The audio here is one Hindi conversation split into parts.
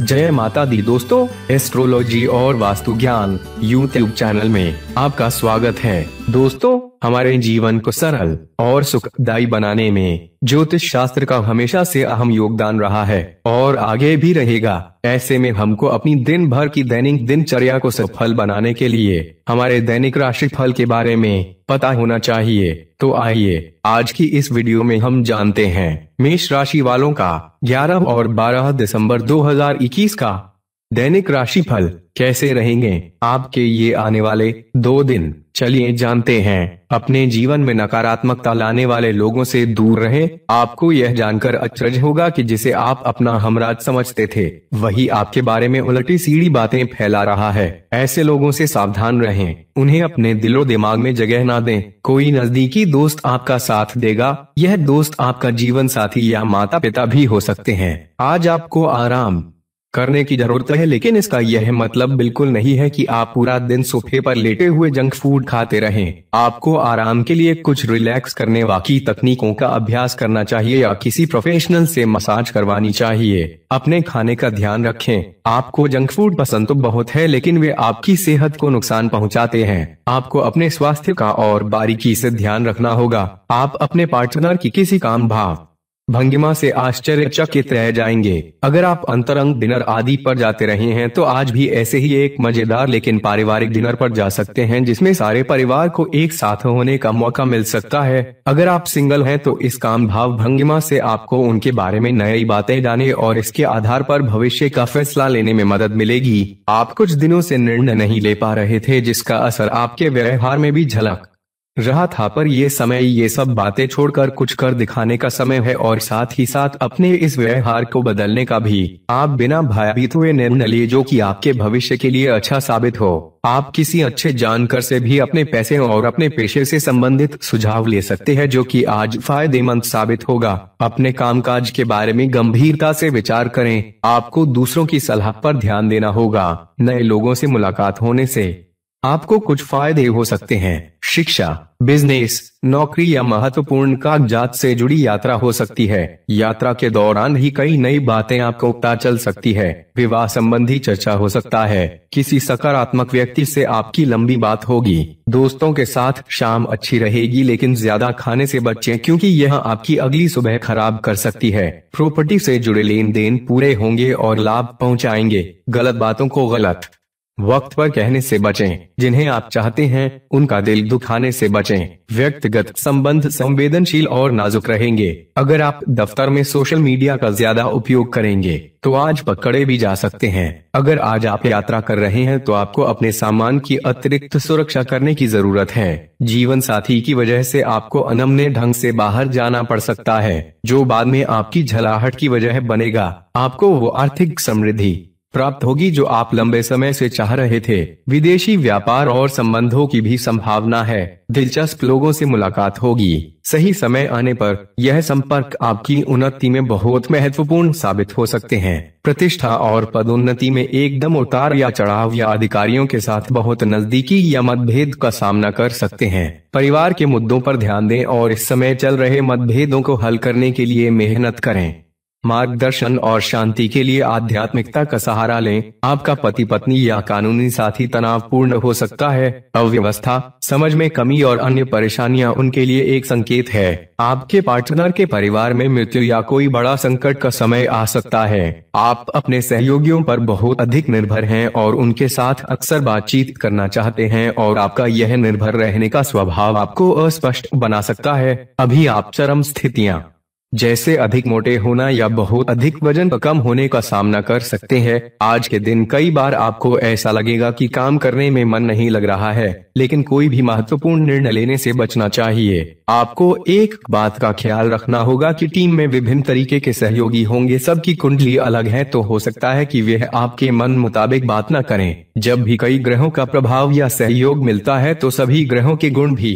जय माता दी दोस्तों एस्ट्रोलॉजी और वास्तु ज्ञान यूट्यूब चैनल में आपका स्वागत है दोस्तों हमारे जीवन को सरल और सुखदायी बनाने में ज्योतिष शास्त्र का हमेशा से अहम योगदान रहा है और आगे भी रहेगा ऐसे में हमको अपनी दिन भर की दैनिक दिनचर्या को सफल बनाने के लिए हमारे दैनिक राशि फल के बारे में पता होना चाहिए तो आइए आज की इस वीडियो में हम जानते हैं मेष राशि वालों का 11 और 12 दिसंबर 2021 का दैनिक राशिफल कैसे रहेंगे आपके ये आने वाले दो दिन चलिए जानते हैं अपने जीवन में नकारात्मकता लाने वाले लोगों से दूर रहें आपको यह जानकर अचरज होगा कि जिसे आप अपना हमराज समझते थे वही आपके बारे में उलटी सीढ़ी बातें फैला रहा है ऐसे लोगों से सावधान रहें उन्हें अपने दिलो दिमाग में जगह ना दें कोई नजदीकी दोस्त आपका साथ देगा यह दोस्त आपका जीवन साथी या माता पिता भी हो सकते हैं आज आपको आराम करने की जरूरत है लेकिन इसका यह मतलब बिल्कुल नहीं है कि आप पूरा दिन सोफे पर लेटे हुए जंक फूड खाते रहें। आपको आराम के लिए कुछ रिलैक्स करने वाकी तकनीकों का अभ्यास करना चाहिए या किसी प्रोफेशनल से मसाज करवानी चाहिए अपने खाने का ध्यान रखें आपको जंक फूड पसंद तो बहुत है लेकिन वे आपकी सेहत को नुकसान पहुँचाते हैं आपको अपने स्वास्थ्य का और बारीकी ऐसी ध्यान रखना होगा आप अपने पार्टनर की किसी काम भाव भंगिमा से आश्चर्यचकित रह जाएंगे अगर आप अंतरंग डिनर आदि पर जाते रहे हैं तो आज भी ऐसे ही एक मजेदार लेकिन पारिवारिक डिनर पर जा सकते हैं जिसमें सारे परिवार को एक साथ होने का मौका मिल सकता है अगर आप सिंगल हैं तो इस काम भाव भंगिमा से आपको उनके बारे में नई बातें जाने और इसके आधार पर भविष्य का फैसला लेने में मदद मिलेगी आप कुछ दिनों से निर्णय नहीं ले पा रहे थे जिसका असर आपके व्यवहार में भी झलक रहा था पर ये समय ये सब बातें छोड़कर कुछ कर दिखाने का समय है और साथ ही साथ अपने इस व्यवहार को बदलने का भी आप बिना भयभीत हुए निर्णय लिए जो कि आपके भविष्य के लिए अच्छा साबित हो आप किसी अच्छे जानकर से भी अपने पैसे और अपने पेशे से संबंधित सुझाव ले सकते हैं जो कि आज फायदेमंद साबित होगा अपने कामकाज के बारे में गंभीरता से विचार करें आपको दूसरों की सलाह पर ध्यान देना होगा नए लोगों से मुलाकात होने से आपको कुछ फायदे हो सकते हैं शिक्षा बिजनेस नौकरी या महत्वपूर्ण कागजात से जुड़ी यात्रा हो सकती है यात्रा के दौरान ही कई नई बातें आपको पता चल सकती है विवाह संबंधी चर्चा हो सकता है किसी सकारात्मक व्यक्ति से आपकी लंबी बात होगी दोस्तों के साथ शाम अच्छी रहेगी लेकिन ज्यादा खाने से बचे क्योंकि यह आपकी अगली सुबह खराब कर सकती है प्रॉपर्टी से जुड़े लेन देन पूरे होंगे और लाभ पहुंचाएंगे गलत बातों को गलत वक्त पर कहने से बचें जिन्हें आप चाहते हैं उनका दिल दुखाने से बचें व्यक्तिगत संबंध संवेदनशील और नाजुक रहेंगे अगर आप दफ्तर में सोशल मीडिया का ज्यादा उपयोग करेंगे तो आज पकड़े भी जा सकते हैं अगर आज आप यात्रा कर रहे हैं तो आपको अपने सामान की अतिरिक्त सुरक्षा करने की जरूरत है जीवन साथी की वजह से आपको अनमने ढंग से बाहर जाना पड़ सकता है जो बाद में आपकी झलाहट की वजह बनेगा आपको वो आर्थिक समृद्धि प्राप्त होगी जो आप लंबे समय से चाह रहे थे विदेशी व्यापार और संबंधों की भी संभावना है दिलचस्प लोगों से मुलाकात होगी सही समय आने पर यह संपर्क आपकी उन्नति में बहुत महत्वपूर्ण साबित हो सकते हैं प्रतिष्ठा और पदोन्नति में एकदम उतार या चढ़ाव या अधिकारियों के साथ बहुत नजदीकी या मतभेद का सामना कर सकते हैं परिवार के मुद्दों पर ध्यान दें और इस समय चल रहे मतभेदों को हल करने के लिए मेहनत करें मार्गदर्शन और शांति के लिए आध्यात्मिकता का सहारा लें आपका पति पत्नी या कानूनी साथी तनावपूर्ण हो सकता है अव्यवस्था समझ में कमी और अन्य परेशानियां उनके लिए एक संकेत है आपके पार्टनर के परिवार में मृत्यु या कोई बड़ा संकट का समय आ सकता है आप अपने सहयोगियों पर बहुत अधिक निर्भर हैं और उनके साथ अक्सर बातचीत करना चाहते हैं और आपका यह निर्भर रहने का स्वभाव आपको अस्पष्ट बना सकता है अभी आप चरम स्थितियाँ जैसे अधिक मोटे होना या बहुत अधिक वजन कम होने का सामना कर सकते हैं आज के दिन कई बार आपको ऐसा लगेगा कि काम करने में मन नहीं लग रहा है लेकिन कोई भी महत्वपूर्ण निर्णय लेने से बचना चाहिए आपको एक बात का ख्याल रखना होगा कि टीम में विभिन्न तरीके के सहयोगी होंगे सबकी कुंडली अलग है तो हो सकता है की वे आपके मन मुताबिक बात न करें जब भी कई ग्रहों का प्रभाव या सहयोग मिलता है तो सभी ग्रहों के गुण भी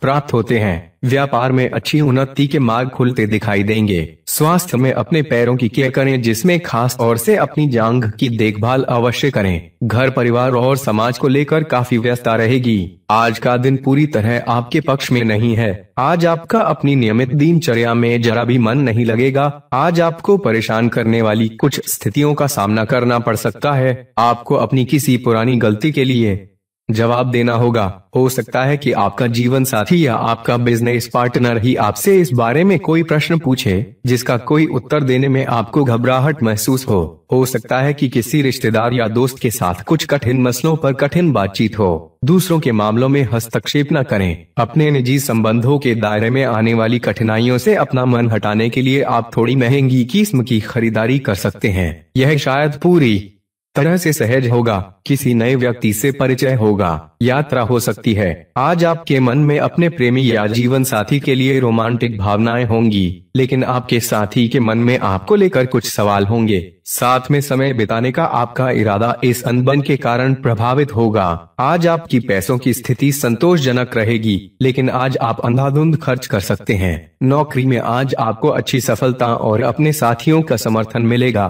प्राप्त होते हैं व्यापार में अच्छी उन्नति के मार्ग खुलते दिखाई देंगे स्वास्थ्य में अपने पैरों की केयर करें जिसमें खास और से अपनी जांग की देखभाल अवश्य करें घर परिवार और समाज को लेकर काफी व्यस्तता रहेगी आज का दिन पूरी तरह आपके पक्ष में नहीं है आज आपका अपनी नियमित दिनचर्या में जरा भी मन नहीं लगेगा आज आपको परेशान करने वाली कुछ स्थितियों का सामना करना पड़ सकता है आपको अपनी किसी पुरानी गलती के लिए जवाब देना होगा हो सकता है कि आपका जीवन साथी या आपका बिजनेस पार्टनर ही आपसे इस बारे में कोई प्रश्न पूछे जिसका कोई उत्तर देने में आपको घबराहट महसूस हो हो सकता है कि किसी रिश्तेदार या दोस्त के साथ कुछ कठिन मसलों पर कठिन बातचीत हो दूसरों के मामलों में हस्तक्षेप न करें अपने निजी संबंधों के दायरे में आने वाली कठिनाइयों से अपना मन हटाने के लिए आप थोड़ी महंगी किस्म की खरीदारी कर सकते हैं यह शायद पूरी तरह से सहज होगा किसी नए व्यक्ति से परिचय होगा यात्रा हो सकती है आज आपके मन में अपने प्रेमी या जीवन साथी के लिए रोमांटिक भावनाएं होंगी लेकिन आपके साथी के मन में आपको लेकर कुछ सवाल होंगे साथ में समय बिताने का आपका इरादा इस अनबन के कारण प्रभावित होगा आज आपकी पैसों की स्थिति संतोषजनक रहेगी लेकिन आज आप अंधाधुंध खर्च कर सकते हैं नौकरी में आज आपको अच्छी सफलता और अपने साथियों का समर्थन मिलेगा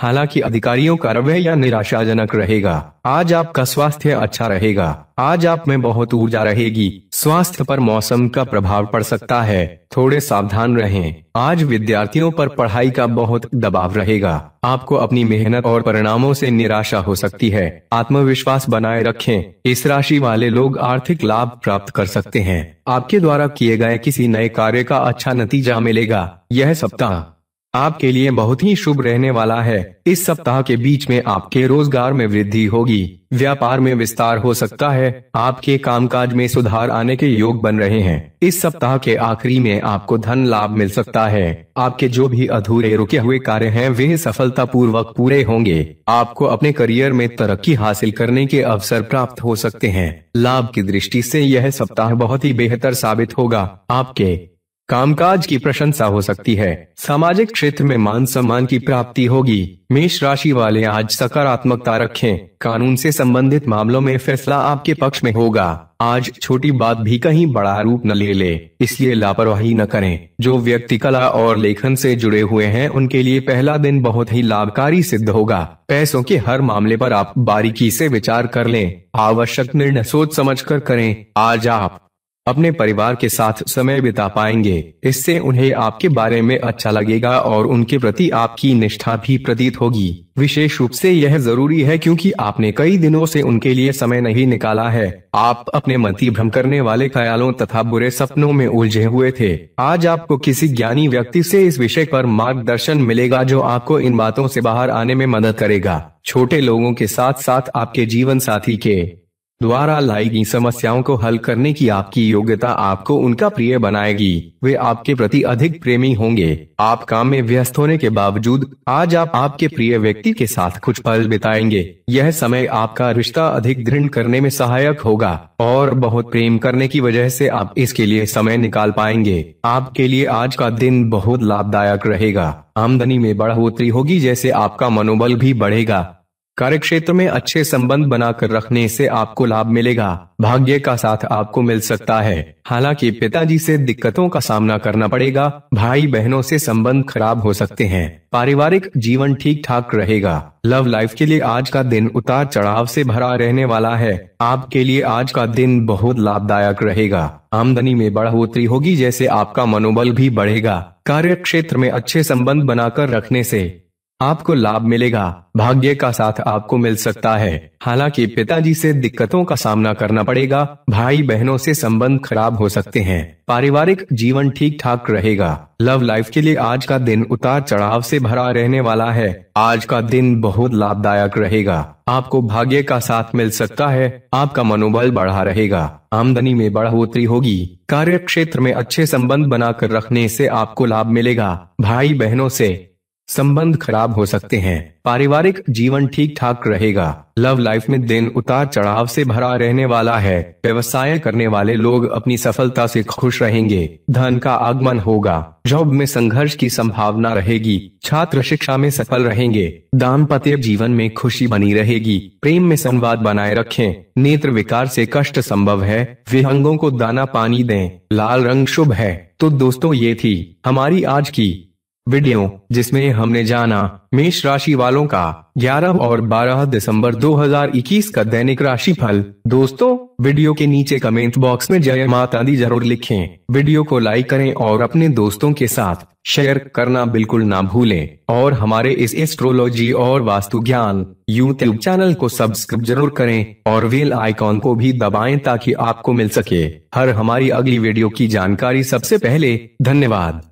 हालांकि अधिकारियों का रवैया निराशाजनक रहेगा आज आपका स्वास्थ्य अच्छा रहेगा आज आप में बहुत ऊर्जा रहेगी स्वास्थ्य पर मौसम का प्रभाव पड़ सकता है थोड़े सावधान रहें आज विद्यार्थियों पर पढ़ाई का बहुत दबाव रहेगा आपको अपनी मेहनत और परिणामों से निराशा हो सकती है आत्मविश्वास बनाए रखें इस राशि वाले लोग आर्थिक लाभ प्राप्त कर सकते हैं आपके द्वारा किए गए किसी नए कार्य का अच्छा नतीजा मिलेगा यह सप्ताह आपके लिए बहुत ही शुभ रहने वाला है इस सप्ताह के बीच में आपके रोजगार में वृद्धि होगी व्यापार में विस्तार हो सकता है आपके कामकाज में सुधार आने के योग बन रहे हैं इस सप्ताह के आखिरी में आपको धन लाभ मिल सकता है आपके जो भी अधूरे रुके हुए कार्य हैं वे सफलता पूर्वक पूरे होंगे आपको अपने करियर में तरक्की हासिल करने के अवसर प्राप्त हो सकते हैं लाभ की दृष्टि से यह सप्ताह बहुत ही बेहतर साबित होगा आपके कामकाज की प्रशंसा हो सकती है सामाजिक क्षेत्र में मान सम्मान की प्राप्ति होगी मेष राशि वाले आज सकारात्मकता रखें कानून से संबंधित मामलों में फैसला आपके पक्ष में होगा आज छोटी बात भी कहीं बड़ा रूप न ले ले इसलिए लापरवाही न करें जो व्यक्ति कला और लेखन से जुड़े हुए हैं उनके लिए पहला दिन बहुत ही लाभकारी सिद्ध होगा पैसों के हर मामले पर आप बारीकी से विचार कर लें आवश्यक निर्णय सोच समझ कर करें आज आप अपने परिवार के साथ समय बिता पाएंगे इससे उन्हें आपके बारे में अच्छा लगेगा और उनके प्रति आपकी निष्ठा भी प्रतीत होगी विशेष रूप से यह जरूरी है क्योंकि आपने कई दिनों से उनके लिए समय नहीं निकाला है आप अपने मती भ्रम करने वाले ख्यालों तथा बुरे सपनों में उलझे हुए थे आज आपको किसी ज्ञानी व्यक्ति से इस विषय पर मार्गदर्शन मिलेगा जो आपको इन बातों से बाहर आने में मदद करेगा छोटे लोगों के साथ साथ आपके जीवन साथी के द्वारा लाई गई समस्याओं को हल करने की आपकी योग्यता आपको उनका प्रिय बनाएगी वे आपके प्रति अधिक प्रेमी होंगे आप काम में व्यस्त होने के बावजूद आज आप आपके प्रिय व्यक्ति के साथ कुछ पल बिताएंगे यह समय आपका रिश्ता अधिक दृढ़ करने में सहायक होगा और बहुत प्रेम करने की वजह से आप इसके लिए समय निकाल पाएंगे आपके लिए आज का दिन बहुत लाभदायक रहेगा आमदनी में बढ़ोतरी होगी जैसे आपका मनोबल भी बढ़ेगा कार्यक्षेत्र में अच्छे संबंध बनाकर रखने से आपको लाभ मिलेगा भाग्य का साथ आपको मिल सकता है हालांकि पिताजी से दिक्कतों का सामना करना पड़ेगा भाई बहनों से संबंध खराब हो सकते हैं पारिवारिक जीवन ठीक ठाक रहेगा लव लाइफ के लिए आज का दिन उतार चढ़ाव से भरा रहने वाला है आपके लिए आज का दिन बहुत लाभदायक रहेगा आमदनी में बढ़ोतरी होगी जैसे आपका मनोबल भी बढ़ेगा कार्य क्षेत्र में अच्छे संबंध बनाकर रखने ऐसी आपको लाभ मिलेगा भाग्य का साथ आपको मिल सकता है हालांकि पिताजी से दिक्कतों का सामना करना पड़ेगा भाई बहनों से संबंध खराब हो सकते हैं पारिवारिक जीवन ठीक ठाक रहेगा लव लाइफ के लिए आज का दिन उतार चढ़ाव से भरा रहने वाला है आज का दिन बहुत लाभदायक रहेगा आपको भाग्य का साथ मिल सकता है आपका मनोबल बढ़ा रहेगा आमदनी में बढ़ोतरी होगी कार्य क्षेत्र में अच्छे संबंध बनाकर रखने से आपको लाभ मिलेगा भाई बहनों से संबंध खराब हो सकते हैं पारिवारिक जीवन ठीक ठाक रहेगा लव लाइफ में दिन उतार चढ़ाव से भरा रहने वाला है व्यवसाय करने वाले लोग अपनी सफलता से खुश रहेंगे धन का आगमन होगा जॉब में संघर्ष की संभावना रहेगी छात्र शिक्षा में सफल रहेंगे दाम्पत्य जीवन में खुशी बनी रहेगी प्रेम में संवाद बनाए रखें नेत्र विकार से कष्ट संभव है विहंगों को दाना पानी दें लाल रंग शुभ है तो दोस्तों ये थी हमारी आज की वीडियो जिसमें हमने जाना मेष राशि वालों का 11 और 12 दिसंबर 2021 का दैनिक राशिफल दोस्तों वीडियो के नीचे कमेंट बॉक्स में जय माता दी जरूर लिखें वीडियो को लाइक करें और अपने दोस्तों के साथ शेयर करना बिल्कुल ना भूलें और हमारे इस एस्ट्रोलॉजी और वास्तु ज्ञान यूट्यूब चैनल को सब्सक्राइब जरूर करें और वेल आइकॉन को भी दबाएं ताकि आपको मिल सके हर हमारी अगली वीडियो की जानकारी सबसे पहले धन्यवाद